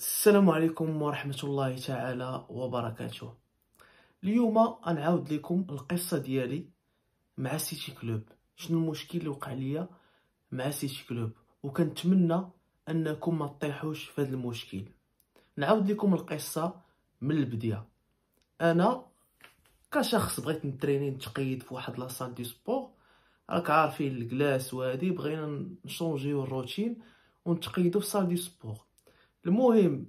السلام عليكم ورحمة الله تعالى وبركاته اليوم غنعاود لكم القصة ديالي مع سيتي كلوب شنو المشكل اللي وقع ليا مع سيتي كلوب وكنتمنى انكم ما تطيحوش في هذا المشكل نعاود لكم القصة من البداية انا كشخص بغيت نتريني نتقيد في واحد لاصال دي سبور راك عارفين الكلاس وهادي بغينا نشونجيو الروتين ونتقيدو في صال دي سبور المهم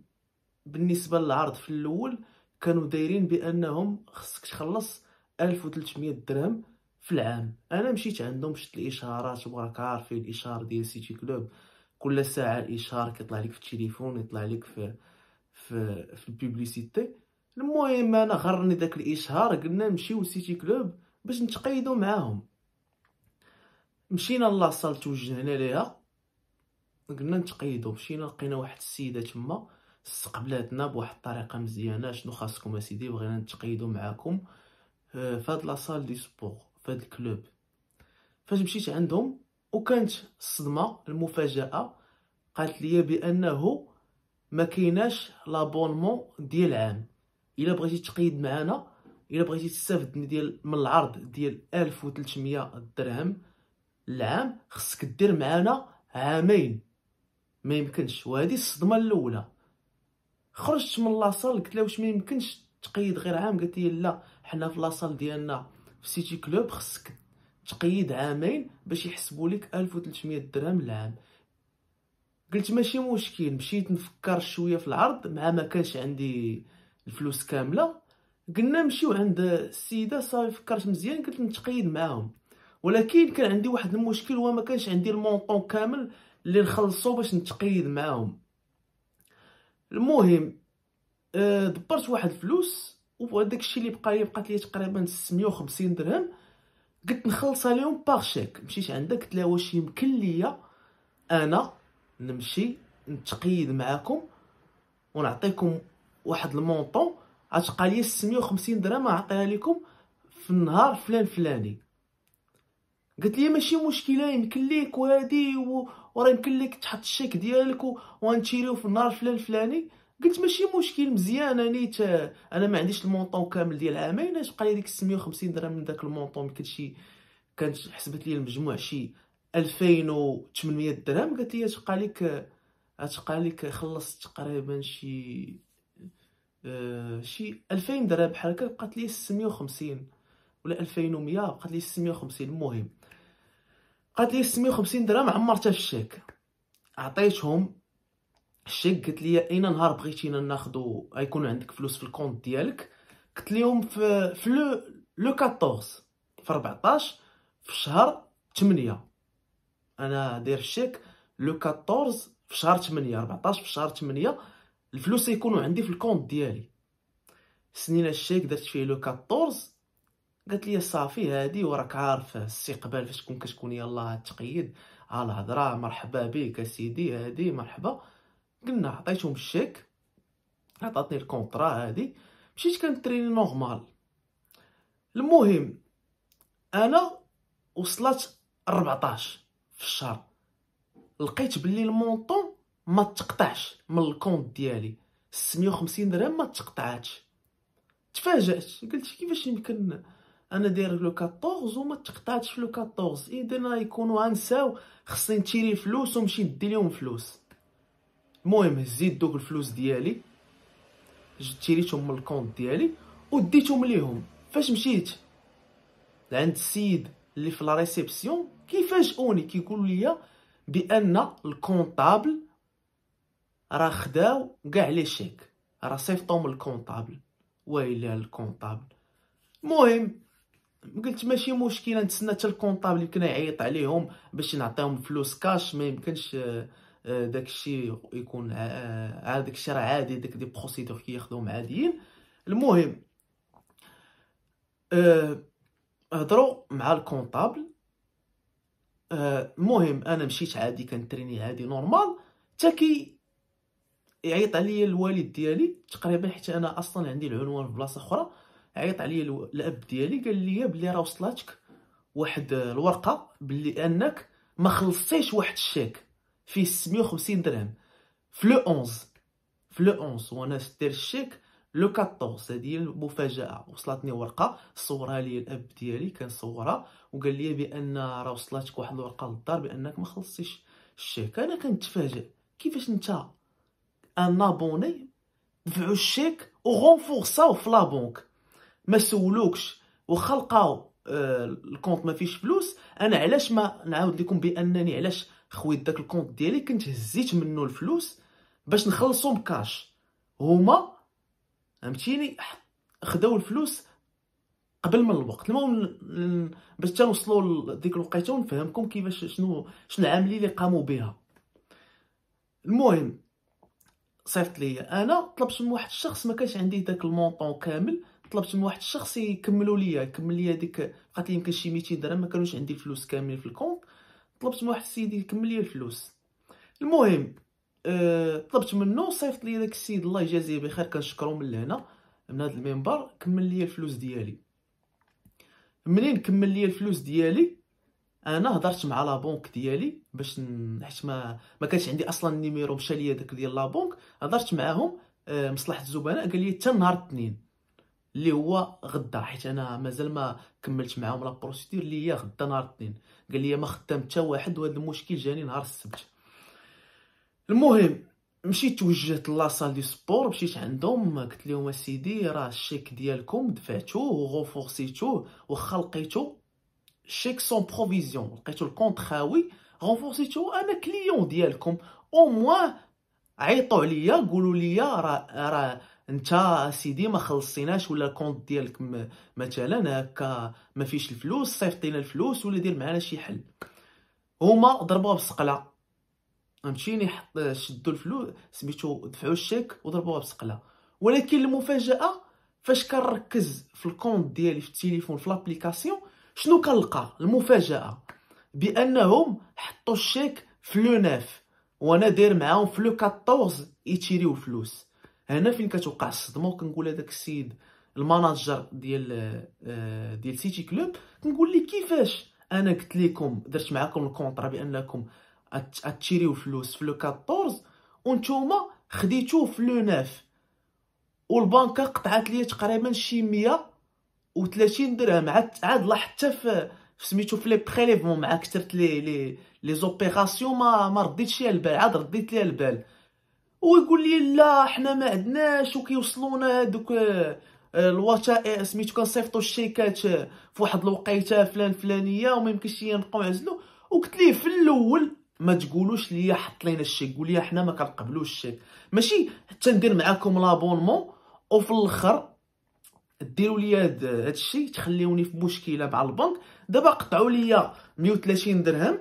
بالنسبه للعرض في الاول كانوا دايرين بانهم خصك تخلص 1300 درهم في العام انا مشيت عندهم شفت الاشارات وراك عارفين الاشاره ديال سيتي كلوب كل ساعه الاشار كيطلع لك في التليفون يطلع لك في في في البوبليسيتي المهم انا غرني داك الاشهار قلنا نمشيو سيتي كلوب باش نتقيدو معاهم مشينا لاصال توجهنا ليها قلنا نتقيدو مشينا لقينا واحد السيده تما استقبلاتنا بواحد الطريقه مزيانه شنو خاصكم اسيدي بغينا نتقيدو معاكم آه، فهاد لاصال دي سبور فهاد الكلوب فاش مشيت عندهم وكانت الصدمه المفاجاه قالت لي بانه ما كايناش لابونمون ديال عام الا بغيتي تقيد معنا الا بغيتي تستافد من ديال من العرض ديال 1300 درهم العام خصك دير معنا عامين ما يمكنش وهذه الصدمه الاولى خرجت من لاصال قلت لها واش ما يمكنش تقيد غير عام قالت لي لا حنا في لاصال ديالنا في سيتي كلوب خصك تقيد عامين باش يحسبوا لك 1300 درهم العام قلت ماشي مشكل مشيت نفكر شويه في العرض مع ما كانش عندي الفلوس كامله قلنا نمشيو عند السيده صافي فكرت مزيان قلت نتقيد معاهم ولكن كان عندي واحد المشكل هو ما كانش عندي المونطون كامل اللي نخلصو باش نتقيد معاهم المهم آه، دبرت واحد الفلوس وهذاك الشيء اللي بقى لي بقات لي تقريبا 650 درهم قلت نخلصها لهم باغ شيك مشيت عندها قلت لها واش يمكن ليا انا نمشي نتقيد معاكم ونعطيكم واحد المونطون غتبقى لي 650 درهم نعطيها لكم في النهار فلان فلاني قلت لي ماشي مشكله يمكن ليك وهادي و... وراه يمكن لك تحط الشيك ديالك وانتيريو في النهار فلان الفلاني قلت ماشي مشكل مزيان نيت انا ما عنديش المونطون كامل ديال عامين اش بقى لي ديك 650 درهم من داك المونطون كل شيء كانت حسبت لي المجموع شي 2800 درهم قالت لي تبقى لك تبقى لك خلصت تقريبا شي آه، شي 2000 درهم بحال هكا بقات لي 650 ولا 2100 بقات لي 650 المهم قالت لي 650 درهم عمرتها في الشيك عطيتهم الشيك قلت لي اين نهار بغيتينا ناخذو غيكون عندك فلوس في الكونت ديالك قلت لهم في في لو لو 14 في 14 في شهر 8 انا داير الشيك لو 14 في شهر 8 14 في شهر 8 الفلوس يكونوا عندي في الكونت ديالي سنينا الشيك درت فيه لو 14 قالت لي صافي هادي وراك عارف الاستقبال فاش كون كتكون يلاه تقيد ها الهضره مرحبا بك اسيدي هادي مرحبا قلنا عطيتهم الشيك عطاتني الكونطرا هادي مشيت كنتريني نورمال المهم انا وصلت 14 في الشهر لقيت بلي المونطون ما تقطعش من الكونط ديالي 650 درهم ما تقطعاتش تفاجات قلت كيفاش يمكن انا داير لو 14 وما تقطعتش لو 14 اذا يكونوا غنساو خصني نتيري الفلوس ومشي ندي لهم فلوس المهم هزيت دوك الفلوس ديالي جبت تيريتهم من الكونت ديالي وديتهم ليهم فاش مشيت لعند السيد اللي في لا ريسبسيون كيفاجئوني كيقولوا لي بان الكونطابل راه خداو كاع لي شيك راه صيفطهم الكونطابل ويلي الكونطابل المهم قلت ماشي مشكله نتسنى حتى الكونطابل يمكن يعيط عليهم باش نعطيهم فلوس كاش ما يمكنش آه، آه، داك الشيء يكون عاد آه، داك الشيء راه عادي داك دي بروسيدور ياخذوهم عاديين المهم هضروا مع الكونطابل المهم انا مشيت عادي كنتريني عادي نورمال حتى كي يعيط عليا الوالد ديالي تقريبا حتى انا اصلا عندي العنوان في بلاصه اخرى عيط عليا الاب ديالي قال لي بلي راه وصلاتك واحد الورقه بلي انك ما خلصتيش واحد الشيك فيه 650 درهم في لو 11 في لو 11 وانا شدير الشيك لو 14 هذه المفاجاه وصلتني ورقه صورها لي الاب ديالي كان صورها وقال لي بان راه وصلتك واحد الورقه للدار بانك ما خلصتيش الشيك انا كنتفاجئ كيفاش انت ان ابوني دفعوا الشيك وغونفورساو في لا لابونك ما سولوكش وخا لقاو آه، الكونت ما فيش فلوس انا علاش ما نعاود لكم بانني علاش خويت داك الكونت ديالي كنت هزيت منه الفلوس باش نخلصو بكاش هما فهمتيني خداو الفلوس قبل من الوقت المهم باش تنوصلوا لديك الوقيته ونفهمكم كيفاش شنو شنو العمليه اللي قاموا بها المهم صيفط لي انا طلبت من واحد الشخص ما كانش عندي داك المونطون كامل طلبت من واحد الشخص يكملوا ليا يكمل ليا ديك بقات لي يمكن شي 200 درهم ما كانوش عندي الفلوس كاملين في الكونت طلبت من واحد السيد يكمل ليا الفلوس المهم أه طلبت منه صيفط لي داك السيد الله يجازيه بخير كنشكرو من لهنا من هذا المنبر كمل لي الفلوس ديالي منين كمل لي الفلوس ديالي انا هضرت مع لا بونك ديالي باش حيت ما ما كانش عندي اصلا النيميرو مشى ليا داك ديال لا بونك هضرت معاهم آه، مصلحه الزبناء قال لي حتى نهار الاثنين اللي هو غدا حيت انا مازال ما كملتش معاهم لا بروسيدور اللي هي غدا نهار الاثنين قال لي ما خدام حتى واحد وهذا المشكل جاني نهار السبت المهم مشيت توجهت لاصال دي سبور مشيت عندهم قلت لهم اسيدي راه الشيك ديالكم دفعتوه وغونفورسيتوه واخا لقيتو الشيك سون بروفيزيون لقيتو الكونت خاوي غونفورسيتوه انا كليون ديالكم او موان عيطوا عليا قولوا لي راه راه انت سيدي ما خلصيناش ولا الكونت ديالك مثلا هكا ما فيش الفلوس صيفطينا الفلوس ولا دير معنا شي حل هما ضربوها فهمتيني حط شدوا الفلوس سميتو دفعوا الشيك وضربوها بالسقله ولكن المفاجاه فاش كنركز في الكونت ديالي في التليفون في لابليكاسيون شنو كنلقى المفاجاه بانهم حطوا الشيك في لو وانا داير معاهم في لو 14 يتيريو فلوس هنا فين كتوقع الصدمه وكنقول هذاك السيد الماناجر ديال آه، ديال سيتي كلوب كنقول ليه كيفاش انا قلت لكم درت معاكم الكونطرا بانكم تشريو فلوس في لو 14 وانتوما خديتو في لو 9 والبنكه قطعت لي تقريبا شي 130 درهم عاد عاد لاحظت حتى في سميتو في لي بريليفمون مع كثرت لي لي لي زوبيراسيون ما ما رديتش ليها البال عاد رديت ليها البال ويقول لي لا حنا ما عندناش وكيوصلونا هذوك آه، الوثائق سميتو كنصيفطو الشيكات آه، في واحد الوقيته فلان فلانيه وما يمكنش ليا نبقاو نعزلو وقلت ليه في الاول ما تقولوش ليا حط لينا الشيك قول ليا حنا ما كنقبلوش الشيك ماشي حتى ندير معاكم لابونمون وفي الاخر ديروا لي هذا الشيء تخليوني في مشكله مع البنك دابا قطعوا لي 130 درهم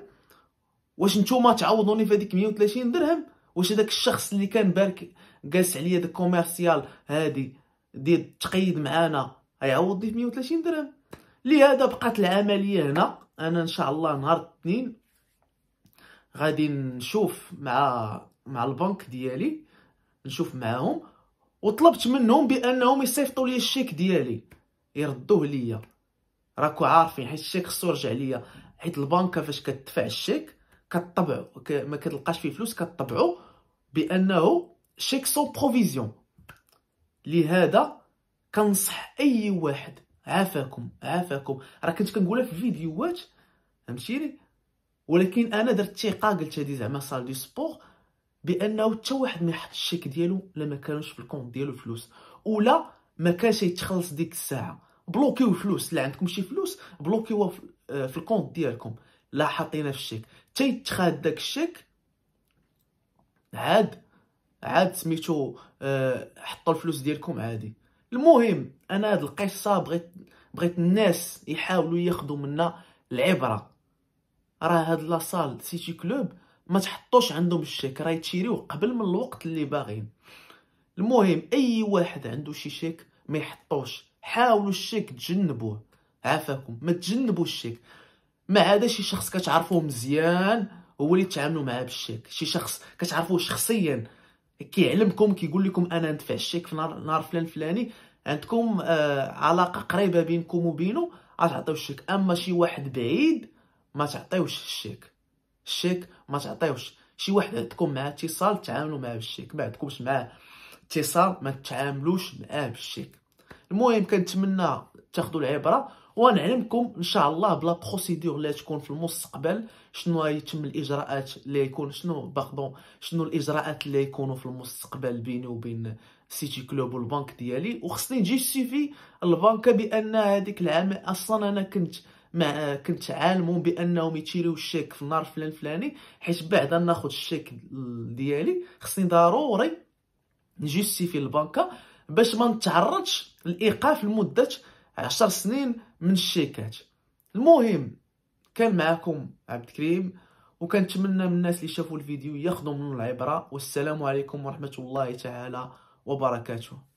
واش نتوما تعوضوني في هذيك 130 درهم واش داك الشخص اللي كان بارك جالس عليا داك كوميرسيال هادي ديال تقيد معانا غيعوضني في 130 درهم لهذا بقات العمليه هنا انا ان شاء الله نهار الاثنين غادي نشوف مع مع البنك ديالي نشوف معاهم وطلبت منهم بانهم يصيفطوا لي الشيك ديالي يردوه ليا راكو عارفين حيت الشيك خصو يرجع ليا حيت البنكه فاش كتدفع الشيك كطبعو ما كتلقاش فيه فلوس كطبعو بانه شيك سو بروفيزيون لهذا كنصح اي واحد عافاكم عافاكم راه كنت كنقولها في الفيديوهات فهمتيني ولكن انا درت ثقه قلت هذه زعما سال دي سبور بانه حتى واحد ما يحط الشيك ديالو لا ما كانوش في الكونت ديالو فلوس ولا ما كانش يتخلص ديك الساعه بلوكيو الفلوس لا عندكم شي فلوس بلوكيوها في آه، الكونت ديالكم لا حطينا في الشيك تيتخاد داك الشيك عاد عاد سميتو أه حطوا الفلوس ديالكم عادي المهم انا هاد القصه بغيت بغيت الناس يحاولوا ياخذوا منا العبره راه هاد لاصال سيتي كلوب ما تحطوش عندهم الشيك راه يتشريو قبل من الوقت اللي باغين المهم اي واحد عنده شي شيك ما يحطوش حاولوا الشيك تجنبوه عافاكم ما تجنبوا الشيك ما عدا شي شخص كتعرفوه مزيان هو اللي تتعاملوا معاه بالشيك شي شخص كتعرفوه شخصيا كيعلمكم كيقول لكم انا ندفع الشيك في نهار نار فلان فلاني عندكم آه علاقه قريبه بينكم وبينه غتعطيو الشيك اما شي واحد بعيد ما تعطيوش الشيك الشيك ما تعطيوش شي واحد عندكم معاه اتصال تعاملوا معاه بالشيك ما عندكمش معاه اتصال ما تعاملوش معاه بالشيك المهم كنتمنى تاخذوا العبره ونعلمكم ان شاء الله بلا بروسيدور اللي تكون في المستقبل شنو يتم الاجراءات اللي يكون شنو باردون شنو الاجراءات اللي يكونوا في المستقبل بيني وبين سيتي كلوب والبنك ديالي وخصني نجي سيفي البنكه بان هذيك العام اصلا انا كنت ما كنت عالمهم بانهم يتيريو الشيك في النهار فلان فلاني حيت بعدا ناخذ الشيك ديالي خصني ضروري سيفي البنكه باش ما نتعرضش لايقاف لمده 10 سنين من الشيكات المهم كان معكم عبد الكريم وكنتمنى من الناس اللي شافوا الفيديو ياخذوا منه العبره والسلام عليكم ورحمه الله تعالى وبركاته